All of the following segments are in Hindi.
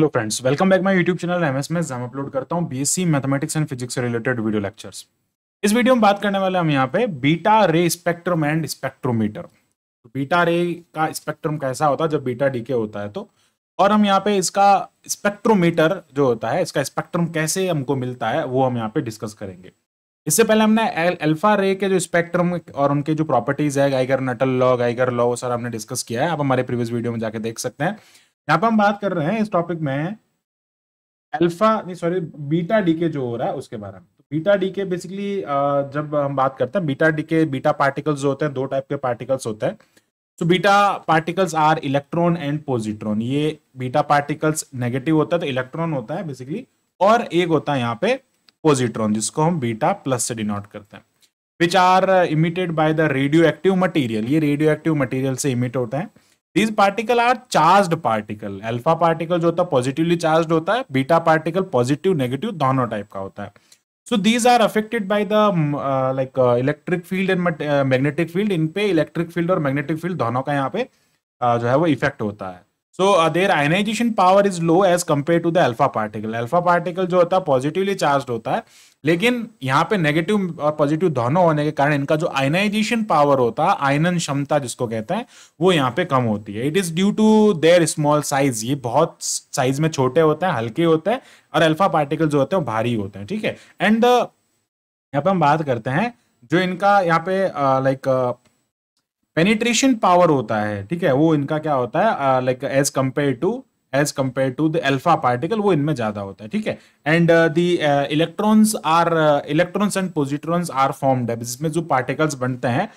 hello friends welcome back my YouTube channel M S exam upload करता हूं बीएससी मैथमेटिक्स एंड फिजिक्स से रिलेटेड वीडियो लेक्चर्स इस वीडियो में बात करने वाले हम यहां पे beta ray spectrum and spectrometer तो बीटा रे का स्पेक्ट्रम कैसा होता है जब बीटा डीके होता है तो और हम यहाँ पे इसका स्पेक्ट्रोमीटर जो होता है इसका स्पेक्ट्रम कैसे हमको मिलता है वो हम यहाँ पे डिस्कस करेंगे इससे पहले हमने अल्फा रे के जो स्पेक्ट्रम और उनके जो प्रॉपर्टीज है Geiger Nuttall law Geiger law वो सर हमने डिस्कस किया है आप हमारे प्रीवियस वीडियो में जाके देख सकते हैं यहाँ पर हम बात कर रहे हैं इस टॉपिक में अल्फा नहीं सॉरी बीटा डीके जो हो रहा है उसके बारे में तो बीटा डीके बेसिकली जब हम बात करते हैं बीटा डीके बीटा पार्टिकल्स जो होते हैं दो टाइप के पार्टिकल्स होते हैं so beta particles are electron and positron ये बीटा पार्टिकल्स नेगेटिव होता है तो इलेक्ट्रॉन होता है बेसिकली और एक होता है यहाँ पे पॉजिट्रॉन जिसको हम बीटा प्लस से डिनोट करते हैं which are emitted by the radioactive material ये रेडियो एक्टिव मटीरियल से इमिट होते हैं these particle are charge particle alpha particle जो होता है पॉजिटिवली चार्ज होता है बीटा पार्टिकल पॉजिटिव नेगेटिव दोनों टाइप का होता है so these are affected by the like electric field and magnetic field इन पे इलेक्ट्रिक फील्ड और मैग्नेटिक फील्ड दोनों का यहाँ पे uh, जो है वो इफेक्ट होता है So there ionisation power is low as compare to the alpha particle alpha particle जो होता है पॉजिटिवली चार्ज होता है लेकिन यहाँ पे नेगेटिव और पॉजिटिव दोनों होने के कारण इनका जो आयनाइजेशन पावर होता है आयनन क्षमता जिसको कहते हैं वो यहाँ पे कम होती है it is due to their small size ये बहुत साइज में छोटे होते हैं हल्के होते हैं और अल्फा पार्टिकल जो होते हैं भारी होते हैं ठीक है एंड uh, यहाँ पे हम बात करते हैं जो इनका यहाँ पे like uh, uh, penetration power होता है ठीक है वो इनका क्या होता है like as compare to as compare to the alpha particle वो इनमें ज्यादा होता है ठीक है and the electrons are electrons and positrons are formed है जिसमें जो पार्टिकल्स बनते हैं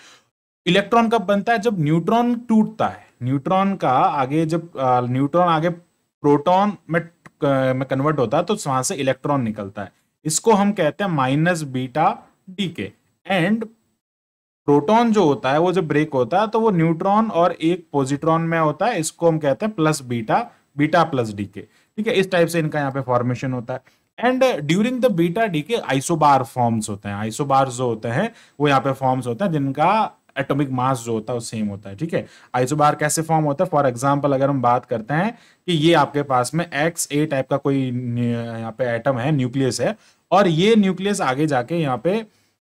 इलेक्ट्रॉन कब बनता है जब न्यूट्रॉन टूटता है न्यूट्रॉन का आगे जब न्यूट्रॉन आगे प्रोटॉन में में कन्वर्ट होता है तो वहां से इलेक्ट्रॉन निकलता है इसको हम कहते हैं minus beta decay and proton जो होता है वो जब ब्रेक होता है तो वो न्यूट्रॉन और एक पॉजिट्रॉन में होता है इसको हम कहते हैं plus beta beta plus decay ठीक है इस टाइप से इनका यहाँ पे फॉर्मेशन होता है and during the beta decay isobar forms होते हैं आइसोबार जो होते हैं वो यहाँ पे फॉर्म्स होते हैं जिनका एटॉमिक मास जो होता है वो सेम होता है ठीक है आइसोबार कैसे फॉर्म होता है फॉर एग्जाम्पल अगर हम बात करते हैं कि ये आपके पास में एक्स ए टाइप का कोई यहाँ पे एटम है न्यूक्लियस है और ये न्यूक्लियस आगे जाके यहाँ पे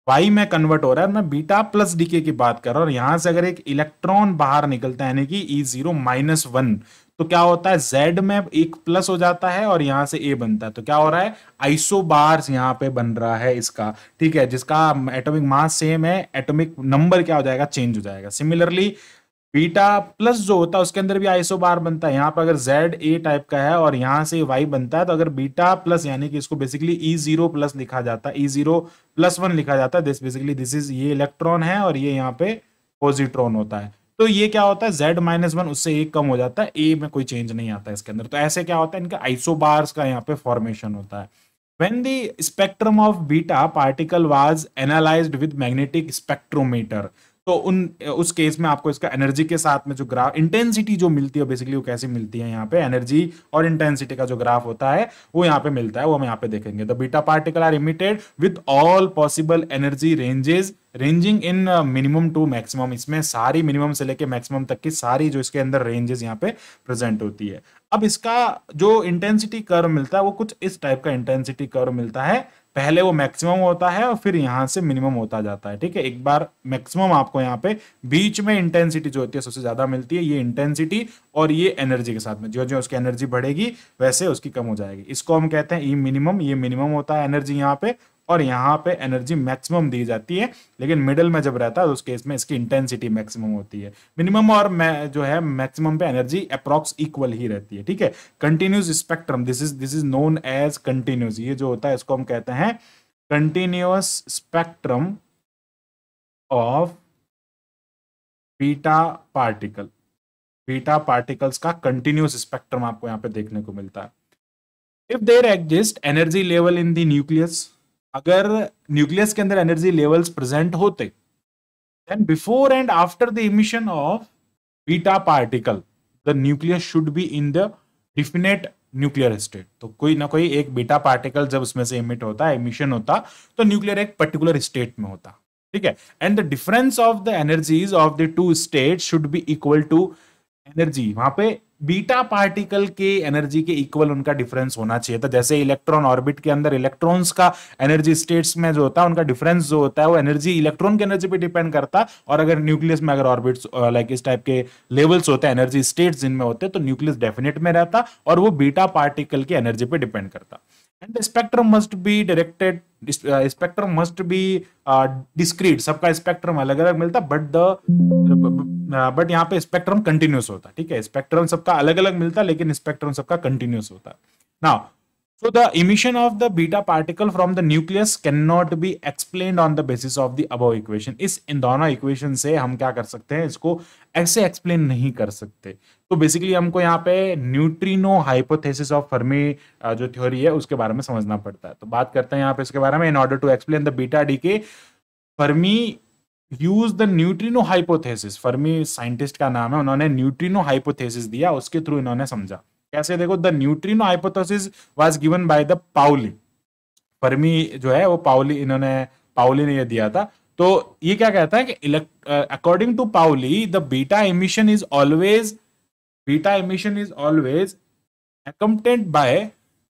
वाई में कन्वर्ट हो रहा है मैं बीटा प्लस डीके की बात कर रहा हूं यहां से अगर एक इलेक्ट्रॉन बाहर निकलता है यानी कि ई जीरो माइनस वन तो क्या होता है जेड में एक प्लस हो जाता है और यहां से ए बनता है तो क्या हो रहा है आइसो बार्स यहां पे बन रहा है इसका ठीक है जिसका एटॉमिक मास सेम है एटॉमिक नंबर क्या हो जाएगा चेंज हो जाएगा सिमिलरली बीटा प्लस जो होता है उसके अंदर भी आइसोबार बनता है यहाँ पर अगर जेड ए टाइप का है और यहाँ से वाई बनता है तो अगर बीटा प्लस यानी कि इसको बेसिकली ई जीरो प्लस लिखा जाता है ई जीरो प्लस वन लिखा जाता है दिस बेसिकली दिस इज ये इलेक्ट्रॉन है और ये यहाँ पे पॉजिट्रॉन होता है तो ये क्या होता है जेड माइनस वन उससे एक कम हो जाता है ए में कोई चेंज नहीं आता इसके अंदर तो ऐसे क्या होता है इनका आइसोबार्स का यहाँ पे फॉर्मेशन होता है when the spectrum of beta particle was analyse with magnetic spectrometer तो उन उस केस में आपको इसका एनर्जी के साथ में जो ग्राफ इंटेंसिटी जो मिलती है बेसिकली वो कैसे मिलती है यहाँ पे एनर्जी और इंटेंसिटी का जो ग्राफ होता है वो यहाँ पे मिलता है वो हम यहाँ पे देखेंगे the beta particle are emitted with all possible energy ranges ranging in minimum to maximum इसमें सारी मिनिमम से लेके मैक्सिमम तक की सारी जो इसके अंदर रेंजेस यहाँ पे प्रेजेंट होती है अब इसका जो इंटेंसिटी कर मिलता है वो कुछ इस टाइप का इंटेंसिटी कर मिलता है पहले वो मैक्सिमम होता है और फिर यहाँ से मिनिमम होता जाता है ठीक है एक बार मैक्सिमम आपको यहाँ पे बीच में इंटेंसिटी जो होती है सबसे ज्यादा मिलती है ये इंटेंसिटी और ये एनर्जी के साथ में जो जो उसकी एनर्जी बढ़ेगी वैसे उसकी कम हो जाएगी इसको हम कहते हैं ई e मिनिमम ये मिनिमम होता है एनर्जी यहाँ पे और यहाँ पे एनर्जी मैक्सिमम दी जाती है लेकिन मिडल में जब रहता है तो उस केस में इसकी इंटेंसिटी मैक्सिमम होती है मिनिमम और जो है मैक्सिमम पे एनर्जी अप्रॉक्स इक्वल ही रहती है ठीक है continuous spectrum this is this is known as continuous ये जो होता है इसको हम कहते हैं continuous spectrum of beta particle beta particles का कंटिन्यूस स्पेक्ट्रम आपको यहाँ पे देखने को मिलता है if there exist energy level in the nucleus अगर न्यूक्लियस के अंदर एनर्जी लेवल्स प्रेजेंट होते then before and after the emission of beta particle the nucleus should be in the definite nuclear state तो कोई ना कोई एक बीटा पार्टिकल जब उसमें से इमिट होता है इमिशन होता तो न्यूक्लियर एक पर्टिकुलर स्टेट में होता ठीक है and the difference of the energies of the two state should be equal to energy वहां पे बीटा पार्टिकल के एनर्जी के इक्वल उनका डिफरेंस होना चाहिए था जैसे इलेक्ट्रॉन ऑर्बिट के अंदर इलेक्ट्रॉन्स का एनर्जी स्टेट्स में जो होता है उनका डिफरेंस जो होता है वो एनर्जी इलेक्ट्रॉन की एनर्जी पे डिपेंड करता और अगर न्यूक्लियस में अगर ऑर्बिट्स लाइक इस टाइप के लेवल्स होते हैं एनर्जी स्टेट्स जिनमें होते हैं तो न्यूक्लियस डेफिनेट में रहता और वो बीटा पार्टिकल की एनर्जी पर डिपेंड करता and the spectrum must be spectrum must be discrete सबका स्पेक्ट्रम अलग अलग मिलता बट द बट यहाँ पे स्पेक्ट्रम कंटिन्यूस होता ठीक है स्पेक्ट्रम सबका अलग अलग मिलता लेकिन स्पेक्ट्रम सबका कंटिन्यूस होता now so the emission of the beta particle from the the can not be explain on the basis of the above equation इस इन दोनों इक्वेशन से हम क्या कर सकते हैं इसको ऐसे एक्सप्लेन नहीं कर सकते तो बेसिकली हमको यहाँ पे न्यूट्रीनो हाइपोथेसिस ऑफ फर्मी जो थ्योरी है उसके बारे में समझना पड़ता है तो बात करते हैं यहाँ पे इसके बारे में in order to explain the beta decay Fermi use the neutrino hypothesis Fermi scientist का नाम है उन्होंने न्यूट्रीनो हाइपोथेसिस दिया उसके थ्रू इन्होंने समझा कैसे देखो the neutrino hypothesis was given by the Pauli Fermi जो है वो पाउली इन्होंने पाउली ने ये दिया था तो ये क्या कहता है कि according to Pauli the beta emission is always beta emission is always accompanied by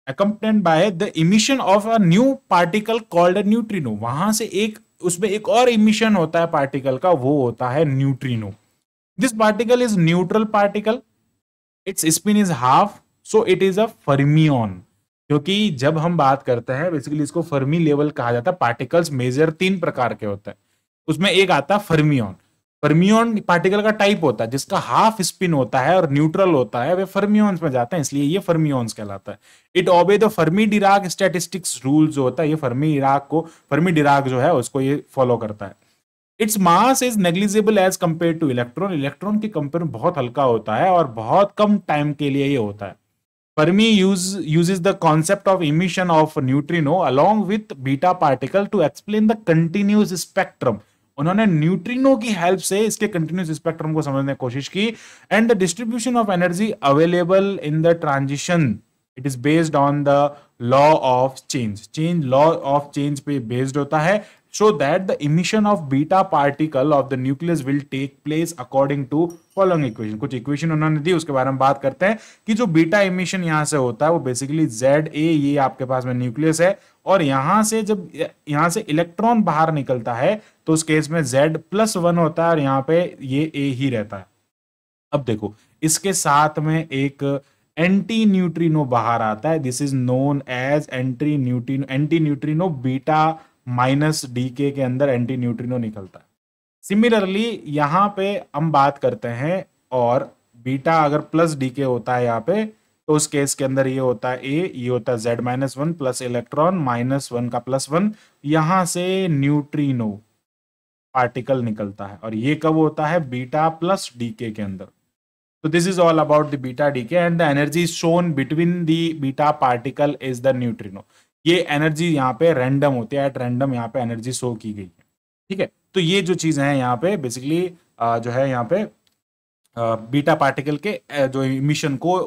accompanied by the emission of a new particle called neutrino वहां से एक उसमें एक और इमिशन होता है पार्टिकल का वो होता है neutrino this particle is neutral particle its spin is half so it is a fermion क्योंकि जब हम बात करते हैं बेसिकली इसको फर्मी लेवल कहा जाता है पार्टिकल्स मेजर तीन प्रकार के होते हैं उसमें एक आता है फर्मियन फर्मियन पार्टिकल का टाइप होता है जिसका हाफ स्पिन होता है और न्यूट्रल होता है वे फर्मियंस में जाते हैं इसलिए ये फर्मियंस कहलाता है it obey the Fermi Dirac statistics rule जो होता है ये फर्मी इराक को फर्मी डिराग जो है उसको ये फॉलो करता है its mass is negligible as compare to electron electron के कंपेयर में बहुत हल्का होता है और बहुत कम टाइम के लिए ये होता है Fermi use uses the concept of emission of neutrino along with beta particle to explain the continuous spectrum उन्होंने न्यूट्रिनो की हेल्प से इसके कंटिन्यूस स्पेक्ट्रम को समझने की कोशिश की and the distribution of energy available in the transition it is based on the law of change change law of change पे बेस्ड होता है so that the emission of beta particle of the nucleus will take place according to following equation कुछ equation उन्होंने दी उसके बारे में बात करते हैं कि जो beta emission यहाँ से होता है वो basically जेड ए ये आपके पास में nucleus है और यहाँ से जब यहाँ से इलेक्ट्रॉन बाहर निकलता है तो उस केस में Z प्लस वन होता है और यहाँ पे ये A ही रहता है अब देखो इसके साथ में एक एंटी न्यूट्रिनो बाहर आता है this is known as antineutrino antineutrino beta minus decay के अंदर एंटी न्यूट्रिनो निकलता है सिमिलरली यहाँ पे हम बात करते हैं और बीटा अगर प्लस डी के होता है यहाँ पे तो उस केस के अंदर ये होता है ए ये होता है Z minus one plus electron minus one का प्लस वन यहाँ से न्यूट्रिनो पार्टिकल निकलता है और ये कब होता है बीटा प्लस डी के के अंदर this is all about the beta decay and the energy shown between the beta particle is the neutrino ये एनर्जी यहाँ पे रैंडम होती है एट रैंडम यहाँ पे एनर्जी शो की गई है ठीक है तो ये जो चीज़ है यहाँ पे बेसिकली जो है यहाँ पे बीटा पार्टिकल के जो इमिशन को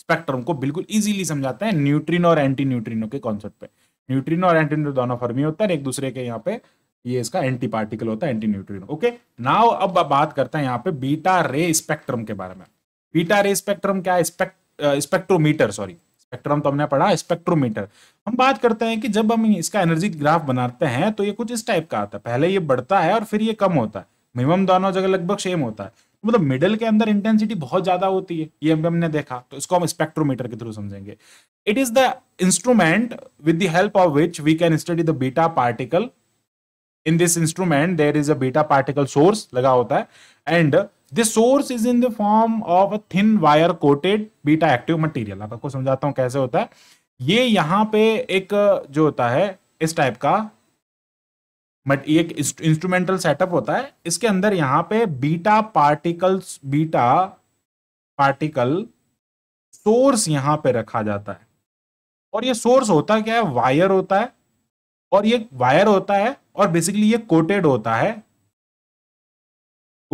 स्पेक्ट्रम को बिल्कुल इजीली समझाते हैं न्यूट्रिनो और एंटी न्यूट्रिनो के कॉन्सेप्ट पे न्यूट्रिनो और एंटी न्यूट्रिनो दोनों फर्मी होता है एक दूसरे के यहाँ पे ये इसका एंटी पार्टिकल होता है एंटी न्यूट्रिनो ओके नाउ अब बात करते हैं यहाँ पे बीटा रे स्पेक्ट्रम के बारे में बीटा रे स्पेक्ट्रम क्या है स्पेक्ट्रोमीटर सॉरी स्पेक्ट्रम तो हमने पढ़ा स्पेक्ट्रोमीटर हम बात करते हैं कि जब हम इसका एनर्जी ग्राफ बनाते हैं तो ये कुछ इस टाइप का आता है पहले ये बढ़ता है और फिर ये कम होता है मिनिमम दोनों जगह लगभग सेम होता है तो मतलब मिडल के अंदर इंटेंसिटी बहुत ज्यादा होती है ये हमने देखा तो इसको हम स्पेक्ट्रोमीटर के थ्रू समझेंगे it is the instrument with the help of which we can study the beta particle in this instrument there is a beta particle source लगा होता है and this source is in the form of a thin wire coated beta active material अब आपको समझाता हूँ कैसे होता है ये यहाँ पे एक जो होता है इस टाइप का बट ये एक इंस्ट्रूमेंटल सेटअप होता है इसके अंदर यहाँ पे beta particles beta particle source यहाँ पे रखा जाता है और ये सोर्स होता क्या है वायर होता है और ये वायर होता है और बेसिकली ये कोटेड होता है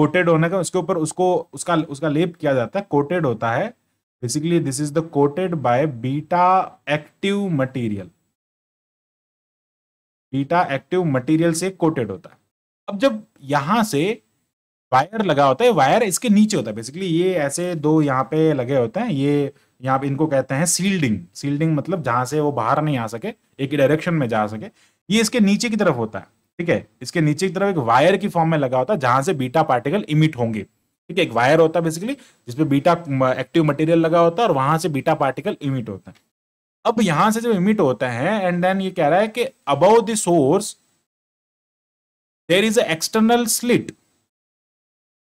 कोटेड होने का उसके ऊपर उसको उसका उसका लेप किया जाता है कोटेड होता है basically this is the coated by beta active material beta active material से कोटेड होता है अब जब यहां से वायर लगा होता है वायर इसके नीचे होता है बेसिकली ये ऐसे दो यहाँ पे लगे होते हैं ये यहाँ पे इनको कहते हैं सील्डिंग सील्डिंग मतलब जहां से वो बाहर नहीं आ सके एक डायरेक्शन में जा सके ये इसके नीचे की तरफ होता है ठीक है इसके नीचे की तरफ एक वायर की फॉर्म में लगा होता है जहां से बीटा पार्टिकल इमिट होंगे ठीक है एक वायर होता है बेसिकली जिसपे बीटा एक्टिव मटेरियल लगा होता है और वहां से बीटा पार्टिकल इमिट होता है अब यहां से जब इमिट होता है एंड देन ये कह रहा है कि above the source there is external slit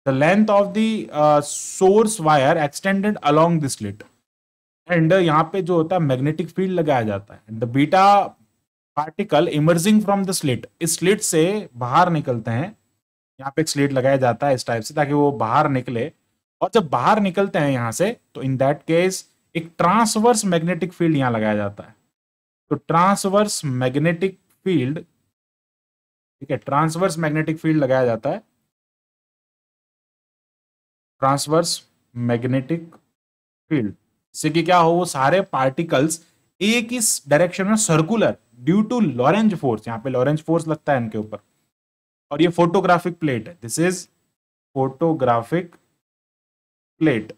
the length of the uh, source wire extended along this slit and uh, यहाँ पे जो होता है magnetic field लगाया जाता है The beta particle emerging from the slit इस स्लिट से बाहर निकलते हैं यहाँ पे एक स्लिट लगाया जाता है इस टाइप से ताकि वो बाहर निकले और जब बाहर निकलते हैं यहाँ से तो इन दैट केस एक ट्रांसवर्स मैग्नेटिक फील्ड यहाँ लगाया जाता है तो ट्रांसवर्स मैग्नेटिक फील्ड ठीक है ट्रांसवर्स मैग्नेटिक फील्ड लगाया जाता है ट्रांसवर्स मैग्नेटिक फील्ड इससे कि क्या हो वो सारे पार्टिकल्स एक ही डायरेक्शन में circular due to Lorentz force यहाँ पे लॉरेंज फोर्स लगता है इनके ऊपर और ये फोटोग्राफिक प्लेट है दिस इज फोटोग्राफिक प्लेट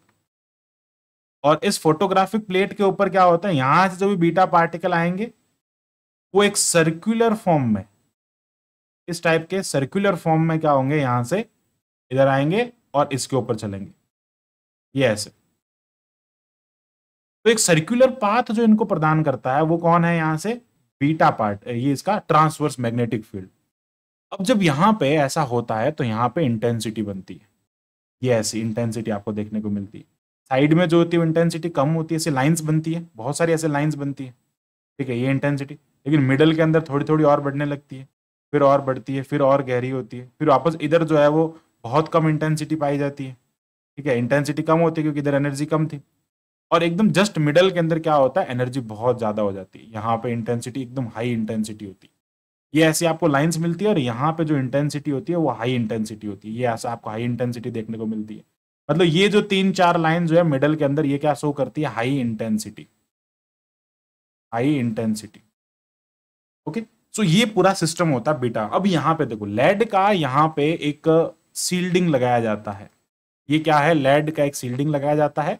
और इस फोटोग्राफिक प्लेट के ऊपर क्या होता है यहां से जो भी बीटा पार्टिकल आएंगे वो एक सर्कुलर फॉर्म में इस टाइप के सर्कुलर फॉर्म में क्या होंगे यहां से इधर आएंगे और इसके ऊपर चलेंगे ये ऐसे तो एक सर्कुलर पाथ जो इनको प्रदान करता है वो कौन है यहां से बीटा पार्ट ये इसका ट्रांसवर्स मैग्नेटिक फील्ड अब जब यहाँ पे ऐसा होता है तो यहाँ पे इंटेंसिटी बनती है ये ऐसी इंटेंसिटी आपको देखने को मिलती है साइड में जो होती है इंटेंसिटी कम होती है ऐसी लाइन्स बनती है बहुत सारी ऐसे लाइन्स बनती है ठीक है ये इंटेंसिटी लेकिन मिडल के अंदर थोड़ी थोड़ी और बढ़ने लगती है फिर और बढ़ती है फिर और गहरी होती है फिर वापस इधर जो है वो बहुत कम इंटेंसिटी पाई जाती है ठीक है इंटेंसिटी कम होती है क्योंकि इधर एनर्जी कम थी और एकदम जस्ट मिडल के अंदर क्या होता है एनर्जी बहुत ज़्यादा हो जाती है यहाँ पे इंटेंसिटी एकदम हाई इंटेंसिटी होती है ये ऐसी आपको लाइंस मिलती है और यहाँ पे जो इंटेंसिटी होती है वो हाई इंटेंसिटी होती है ये ऐसा आपको हाई इंटेंसिटी देखने को मिलती है मतलब ये जो तीन चार लाइन जो है मिडल के अंदर ये क्या शो करती है high intensity high intensity okay so ये पूरा सिस्टम होता है बीटा अब यहाँ पे देखो लेड का यहाँ पे एक सील्डिंग uh, लगाया जाता है ये क्या है लेड का एक सील्डिंग लगाया जाता है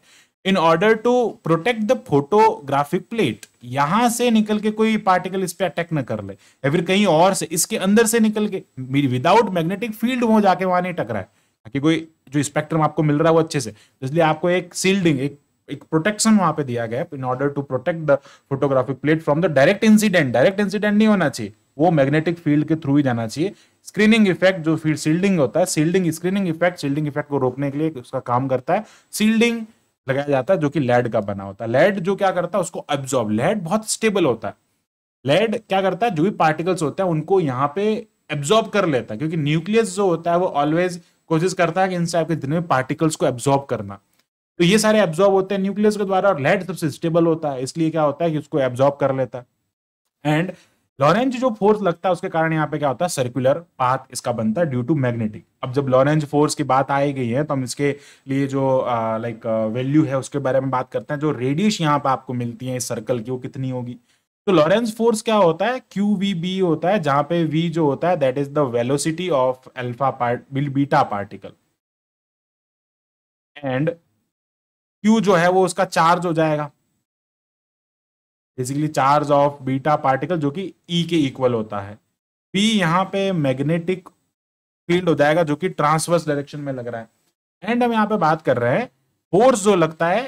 in order to protect the photographic plate यहां से निकल के कोई पार्टिकल इस पर अटैक न कर ले या फिर कहीं और से इसके अंदर से निकल के विदाउट मैग्नेटिक फील्ड वो जाके वहां नहीं टकराए ताकि कोई जो स्पेक्ट्रम आपको मिल रहा है वो अच्छे से तो इसलिए आपको एक सील्डिंग एक एक प्रोटेक्शन वहां पे दिया गया in order to protect the photographic plate from the direct incident direct incident नहीं होना चाहिए वो मैग्नेटिक फील्ड के थ्रू ही जाना चाहिए स्क्रीनिंग इफेक्ट जो फील्ड सील्डिंग होता है shielding screening effect shielding effect को रोकने के लिए उसका काम करता है सील्डिंग लगाया जाता है जो कि लेड का बना होता है लेड जो क्या करता है उसको एब्जॉर्ब लेड बहुत स्टेबल होता है लेड क्या करता है जो भी पार्टिकल्स होते हैं उनको यहाँ पे एब्जॉर्ब कर लेता है क्योंकि न्यूक्लियस जो होता है वो ऑलवेज कोशिश करता है कि इनसे आपके दिन में पार्टिकल्स को एब्जॉर्ब करना तो ये सारे एब्जॉर्ब होते हैं न्यूक्लियस के द्वारा और लेड सबसे स्टेबल होता है इसलिए क्या होता है कि उसको एब्जॉर्ब कर लेता है एंड लॉरेंज जो फोर्स लगता है उसके कारण यहाँ पे क्या होता है सर्कुलर पाथ इसका बनता है ड्यू टू मैग्नेटिक अब जब लॉरेंज फोर्स की बात आई गई है तो हम इसके लिए जो लाइक वैल्यू है उसके बारे में बात करते हैं जो रेडियस यहाँ पे आपको मिलती है इस सर्कल की वो कितनी होगी तो लॉरेंज फोर्स क्या होता है क्यू वी बी होता है जहां पे वी जो होता है that is the velocity of alpha part beta particle and Q जो है वो उसका चार्ज हो जाएगा basically charge of beta particle जो कि ई e के इक्वल होता है बी यहाँ पे मैग्नेटिक फील्ड हो जाएगा जो कि ट्रांसवर्स डायरेक्शन में लग रहा है एंड हम यहाँ पे बात कर रहे हैं फोर्स जो लगता है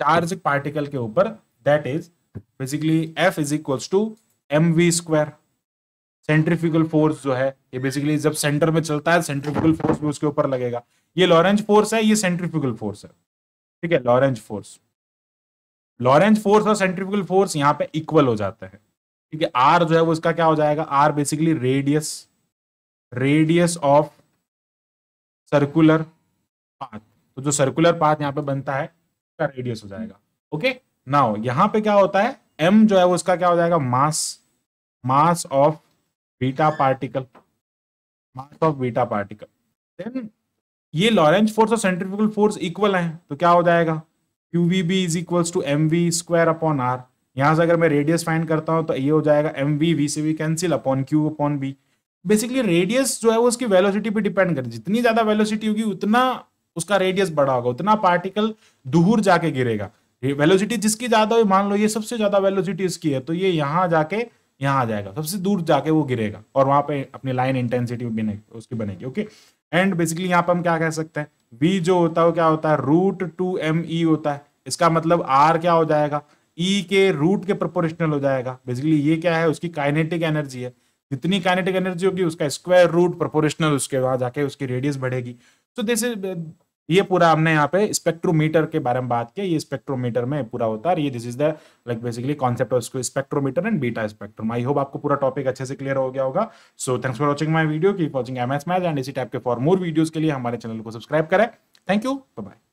चार्ज पार्टिकल के ऊपर that is basically F is equals to M V square centrifugal force जो है ये बेसिकली जब सेंटर में चलता है सेंट्रिफिकल फोर्स भी उसके ऊपर लगेगा ये लॉरेंज फोर्स है ये सेंट्रिफिकल फोर्स है ठीक है लॉरेंज फोर्स लॉरेंस फोर्स और सेंट्रिफिकल फोर्स यहाँ पे इक्वल हो जाता है ठीक है आर जो है वो इसका क्या हो जाएगा R basically radius radius of circular path तो जो सर्कुलर पाथ यहाँ पे बनता है उसका रेडियस हो जाएगा ओके नाउ यहाँ पे क्या होता है एम जो है वो इसका क्या हो जाएगा mass mass of beta particle mass of beta particle then ये लॉरेंज फोर्स और सेंट्रिफिकल फोर्स इक्वल है तो क्या हो जाएगा Q V B is equals to M V square upon R यहाँ से अगर मैं रेडियस फाइंड करता हूँ तो ये हो जाएगा एम वी वी से V cancel upon Q upon B basically radius जो है वो उसकी वेलोसिटी पे डिपेंड करती है जितनी ज्यादा वेलोसिटी होगी उतना उसका रेडियस बड़ा होगा उतना पार्टिकल दूर जाके गिरेगा वेलोसिटी जिसकी ज्यादा हो मान लो ये सबसे ज्यादा वेलोसिटी इसकी है तो ये यहाँ जाके यहाँ आ जाएगा सबसे दूर जाके वो गिरेगा और वहां पे अपनी लाइन इंटेंसिटी उसकी बनेगी ओके एंड बेसिकली यहाँ पे हम क्या कह सकते हैं वी जो होता है वो क्या होता है रूट टू एम ई होता है इसका मतलब आर क्या हो जाएगा ई e के रूट के प्रोपोर्शनल हो जाएगा बेसिकली ये क्या है उसकी काइनेटिक एनर्जी है जितनी काइनेटिक एनर्जी होगी उसका स्क्वायर रूट प्रोपोर्शनल उसके वहां जाके उसकी रेडियस बढ़ेगी तो दिस इज ये पूरा हमने यहाँ पे स्पेक्ट्रोमीटर के बारे में बात किया ये स्पेक्ट्रोमीटर में पूरा होता है ये this is the like basically concept of spectrometer and beta spectrum I hope आपको पूरा टॉपिक अच्छे से क्लियर हो गया होगा so thanks for watching my video की watching M S match and इसी टाइप के फॉर मोर वीडियोज के लिए हमारे चैनल को सब्सक्राइब करें थैंक यू बाय